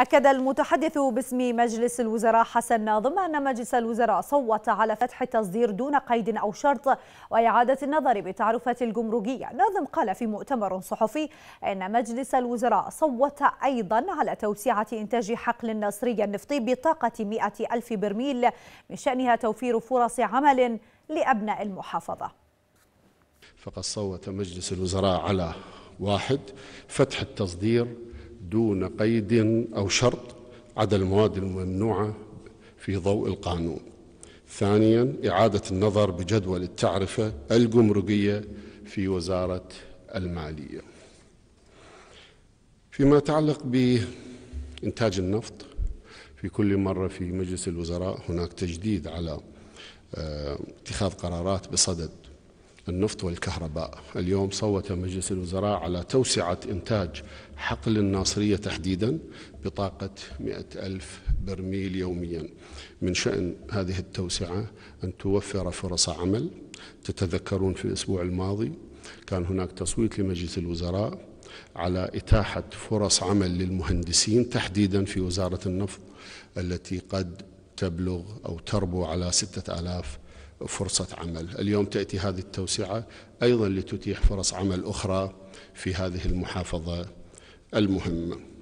أكد المتحدث باسم مجلس الوزراء حسن ناظم أن مجلس الوزراء صوت على فتح التصدير دون قيد أو شرط وإعادة النظر بالتعرفات الجمركية ناظم قال في مؤتمر صحفي أن مجلس الوزراء صوت أيضا على توسعة إنتاج حقل النصري النفطي بطاقة 100 ألف برميل من شأنها توفير فرص عمل لأبناء المحافظة فقد صوت مجلس الوزراء على واحد فتح التصدير دون قيد أو شرط عدا المواد الممنوعة في ضوء القانون ثانيا إعادة النظر بجدول التعرفة الجمركية في وزارة المالية فيما يتعلق بإنتاج النفط في كل مرة في مجلس الوزراء هناك تجديد على آه، اتخاذ قرارات بصدد النفط والكهرباء اليوم صوت مجلس الوزراء على توسعة إنتاج حقل الناصرية تحديدا بطاقة مئة ألف برميل يوميا من شأن هذه التوسعة أن توفر فرص عمل تتذكرون في الأسبوع الماضي كان هناك تصويت لمجلس الوزراء على إتاحة فرص عمل للمهندسين تحديدا في وزارة النفط التي قد تبلغ أو تربو على ستة آلاف فرصة عمل اليوم تأتي هذه التوسعة أيضا لتتيح فرص عمل أخرى في هذه المحافظة المهمة